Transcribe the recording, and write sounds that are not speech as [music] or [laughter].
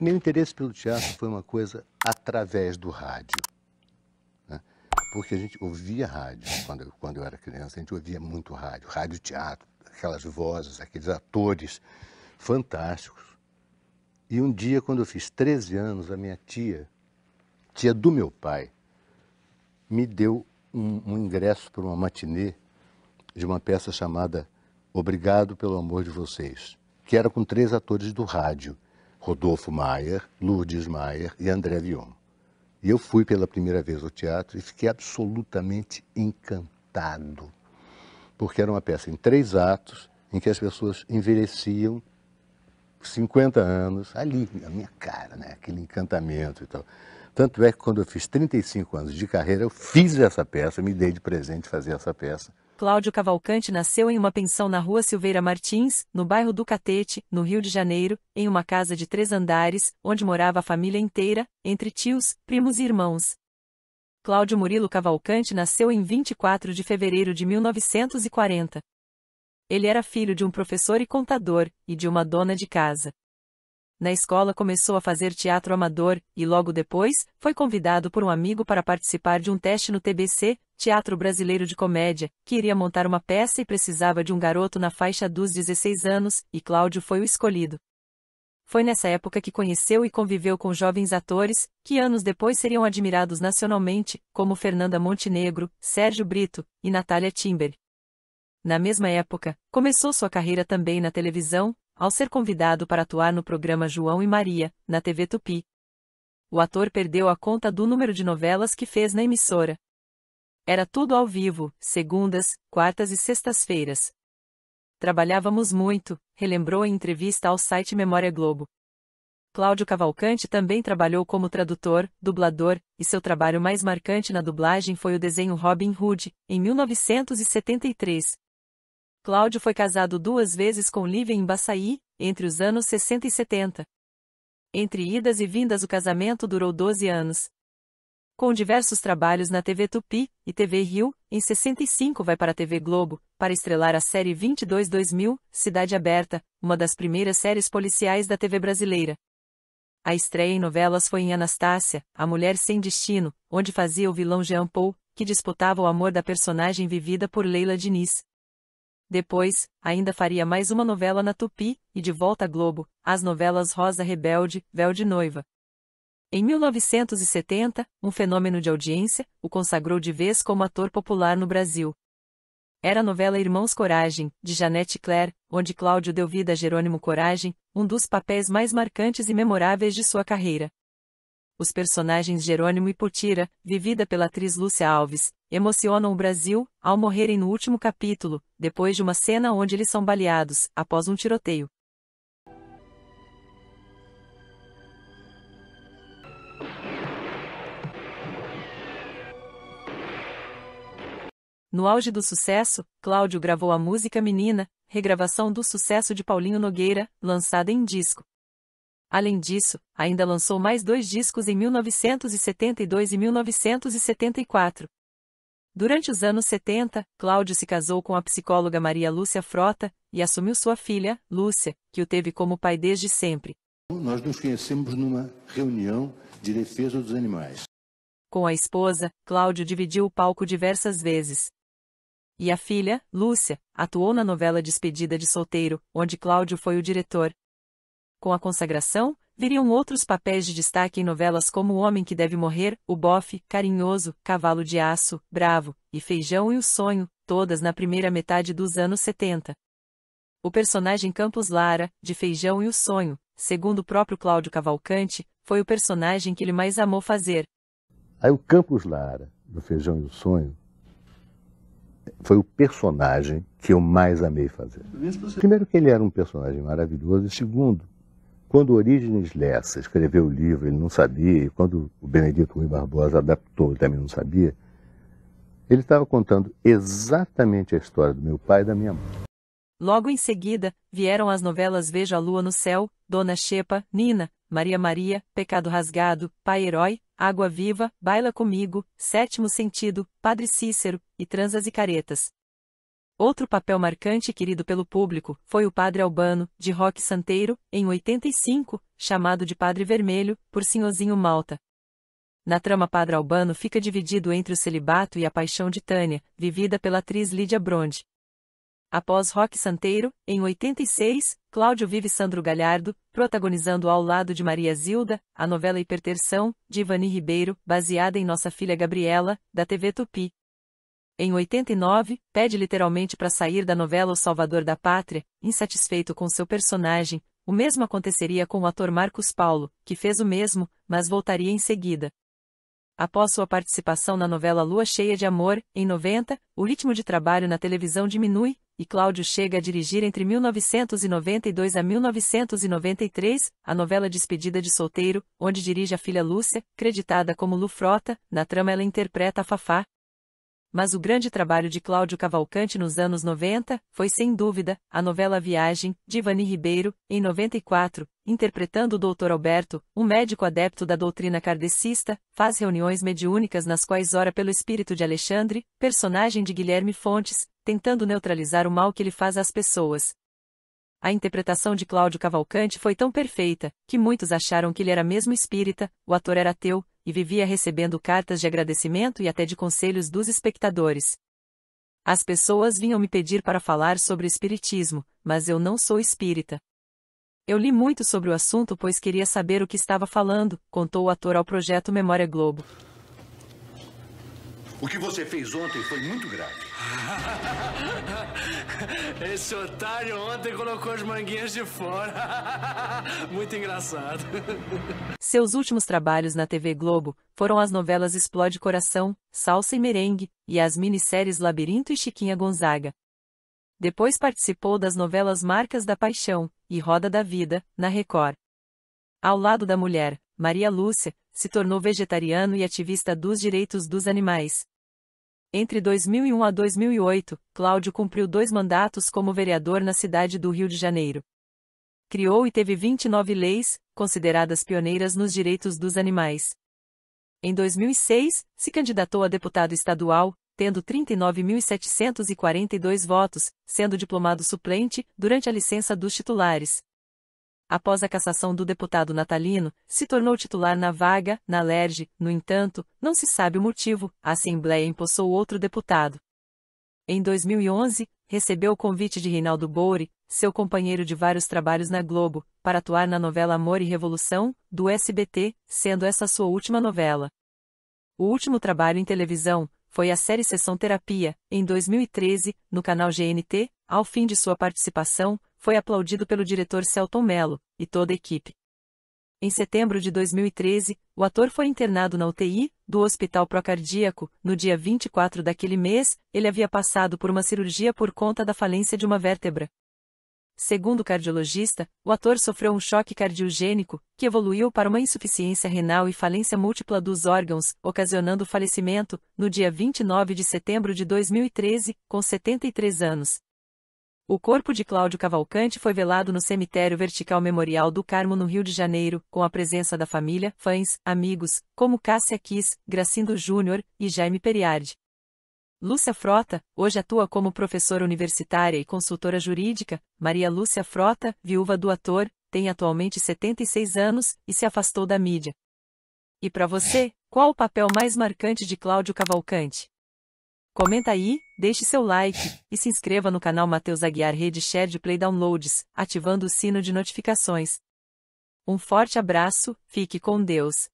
Meu interesse pelo teatro foi uma coisa através do rádio. Né? Porque a gente ouvia rádio quando eu, quando eu era criança, a gente ouvia muito rádio, rádio teatro, aquelas vozes, aqueles atores fantásticos. E um dia, quando eu fiz 13 anos, a minha tia, tia do meu pai, me deu um, um ingresso para uma matinê de uma peça chamada Obrigado pelo Amor de Vocês, que era com três atores do rádio. Rodolfo Maier, Lourdes Maier e André Vion. E eu fui pela primeira vez ao teatro e fiquei absolutamente encantado, porque era uma peça em três atos em que as pessoas envelheciam 50 anos, ali, a minha cara, né? aquele encantamento e tal. Tanto é que quando eu fiz 35 anos de carreira, eu fiz essa peça, me dei de presente fazer essa peça. Cláudio Cavalcante nasceu em uma pensão na rua Silveira Martins, no bairro do Catete, no Rio de Janeiro, em uma casa de três andares, onde morava a família inteira, entre tios, primos e irmãos. Cláudio Murilo Cavalcante nasceu em 24 de fevereiro de 1940. Ele era filho de um professor e contador, e de uma dona de casa. Na escola começou a fazer teatro amador, e logo depois, foi convidado por um amigo para participar de um teste no TBC, Teatro Brasileiro de Comédia, que iria montar uma peça e precisava de um garoto na faixa dos 16 anos, e Cláudio foi o escolhido. Foi nessa época que conheceu e conviveu com jovens atores, que anos depois seriam admirados nacionalmente, como Fernanda Montenegro, Sérgio Brito e Natália Timber. Na mesma época, começou sua carreira também na televisão, ao ser convidado para atuar no programa João e Maria, na TV Tupi. O ator perdeu a conta do número de novelas que fez na emissora. Era tudo ao vivo, segundas, quartas e sextas-feiras. Trabalhávamos muito, relembrou em entrevista ao site Memória Globo. Cláudio Cavalcante também trabalhou como tradutor, dublador, e seu trabalho mais marcante na dublagem foi o desenho Robin Hood, em 1973, Cláudio foi casado duas vezes com Lívia em Baçaí, entre os anos 60 e 70. Entre idas e vindas o casamento durou 12 anos. Com diversos trabalhos na TV Tupi e TV Rio, em 65 vai para a TV Globo, para estrelar a série 22-2000, Cidade Aberta, uma das primeiras séries policiais da TV brasileira. A estreia em novelas foi em Anastácia, A Mulher Sem Destino, onde fazia o vilão Jean Paul, que disputava o amor da personagem vivida por Leila Diniz. Depois, ainda faria mais uma novela na Tupi, e de volta a Globo, as novelas Rosa Rebelde, Véu de Noiva. Em 1970, um fenômeno de audiência o consagrou de vez como ator popular no Brasil. Era a novela Irmãos Coragem, de Janete Claire, onde Cláudio deu vida a Jerônimo Coragem, um dos papéis mais marcantes e memoráveis de sua carreira os personagens Jerônimo e Potira, vivida pela atriz Lúcia Alves, emocionam o Brasil, ao morrerem no último capítulo, depois de uma cena onde eles são baleados, após um tiroteio. No auge do sucesso, Cláudio gravou a música Menina, regravação do sucesso de Paulinho Nogueira, lançada em disco. Além disso, ainda lançou mais dois discos em 1972 e 1974. Durante os anos 70, Cláudio se casou com a psicóloga Maria Lúcia Frota e assumiu sua filha, Lúcia, que o teve como pai desde sempre. Nós nos conhecemos numa reunião de defesa dos animais. Com a esposa, Cláudio dividiu o palco diversas vezes. E a filha, Lúcia, atuou na novela Despedida de Solteiro, onde Cláudio foi o diretor. Com a consagração, viriam outros papéis de destaque em novelas como O Homem que Deve Morrer, O Bofe, Carinhoso, Cavalo de Aço, Bravo, e Feijão e o Sonho, todas na primeira metade dos anos 70. O personagem Campos Lara, de Feijão e o Sonho, segundo o próprio Cláudio Cavalcante, foi o personagem que ele mais amou fazer. Aí o Campos Lara, do Feijão e o Sonho, foi o personagem que eu mais amei fazer. Primeiro que ele era um personagem maravilhoso, e segundo, quando Orígenes Lessa escreveu o livro, ele não sabia, e quando o Benedito Rui Barbosa adaptou, ele também não sabia, ele estava contando exatamente a história do meu pai e da minha mãe. Logo em seguida, vieram as novelas Veja a Lua no Céu, Dona Xepa, Nina, Maria Maria, Pecado Rasgado, Pai Herói, Água Viva, Baila Comigo, Sétimo Sentido, Padre Cícero e Transas e Caretas. Outro papel marcante querido pelo público foi o padre albano, de Roque Santeiro, em 85, chamado de Padre Vermelho, por Sinhozinho Malta. Na trama Padre Albano fica dividido entre o celibato e a paixão de Tânia, vivida pela atriz Lídia Bronde. Após Roque Santeiro, em 86, Cláudio vive Sandro Galhardo, protagonizando ao lado de Maria Zilda, a novela Hipertensão, de Ivani Ribeiro, baseada em Nossa Filha Gabriela, da TV Tupi. Em 89, pede literalmente para sair da novela O Salvador da Pátria, insatisfeito com seu personagem. O mesmo aconteceria com o ator Marcos Paulo, que fez o mesmo, mas voltaria em seguida. Após sua participação na novela Lua Cheia de Amor, em 90, o ritmo de trabalho na televisão diminui, e Cláudio chega a dirigir entre 1992 a 1993 a novela Despedida de Solteiro, onde dirige a filha Lúcia, creditada como Lu Frota, na trama ela interpreta a Fafá, mas o grande trabalho de Cláudio Cavalcante nos anos 90 foi, sem dúvida, a novela Viagem, de Ivani Ribeiro, em 94, interpretando o Dr. Alberto, um médico adepto da doutrina kardecista, faz reuniões mediúnicas nas quais ora pelo espírito de Alexandre, personagem de Guilherme Fontes, tentando neutralizar o mal que ele faz às pessoas. A interpretação de Cláudio Cavalcante foi tão perfeita, que muitos acharam que ele era mesmo espírita, o ator era ateu, e vivia recebendo cartas de agradecimento e até de conselhos dos espectadores. As pessoas vinham me pedir para falar sobre espiritismo, mas eu não sou espírita. Eu li muito sobre o assunto pois queria saber o que estava falando, contou o ator ao projeto Memória Globo. O que você fez ontem foi muito grave. [laughs] Esse otário ontem colocou as manguinhas de fora. [laughs] Muito engraçado. [laughs] Seus últimos trabalhos na TV Globo foram as novelas Explode Coração, Salsa e Merengue e as minisséries Labirinto e Chiquinha Gonzaga. Depois participou das novelas Marcas da Paixão e Roda da Vida, na Record. Ao lado da mulher, Maria Lúcia, se tornou vegetariano e ativista dos direitos dos animais. Entre 2001 a 2008, Cláudio cumpriu dois mandatos como vereador na cidade do Rio de Janeiro. Criou e teve 29 leis, consideradas pioneiras nos direitos dos animais. Em 2006, se candidatou a deputado estadual, tendo 39.742 votos, sendo diplomado suplente, durante a licença dos titulares após a cassação do deputado natalino, se tornou titular na vaga, na Lerge, no entanto, não se sabe o motivo, a Assembleia empossou outro deputado. Em 2011, recebeu o convite de Reinaldo Bouri, seu companheiro de vários trabalhos na Globo, para atuar na novela Amor e Revolução, do SBT, sendo essa sua última novela. O último trabalho em televisão, foi a série Sessão Terapia, em 2013, no canal GNT, ao fim de sua participação, foi aplaudido pelo diretor Celton Mello e toda a equipe. Em setembro de 2013, o ator foi internado na UTI do Hospital Procardíaco. No dia 24 daquele mês, ele havia passado por uma cirurgia por conta da falência de uma vértebra, Segundo o cardiologista, o ator sofreu um choque cardiogênico, que evoluiu para uma insuficiência renal e falência múltipla dos órgãos, ocasionando o falecimento, no dia 29 de setembro de 2013, com 73 anos. O corpo de Cláudio Cavalcante foi velado no cemitério vertical Memorial do Carmo, no Rio de Janeiro, com a presença da família, fãs, amigos, como Cássia Kiss, Gracindo Júnior e Jaime Periardi. Lúcia Frota, hoje atua como professora universitária e consultora jurídica, Maria Lúcia Frota, viúva do ator, tem atualmente 76 anos e se afastou da mídia. E para você, qual o papel mais marcante de Cláudio Cavalcante? Comenta aí, deixe seu like e se inscreva no canal Matheus Aguiar Rede de Play Downloads, ativando o sino de notificações. Um forte abraço, fique com Deus.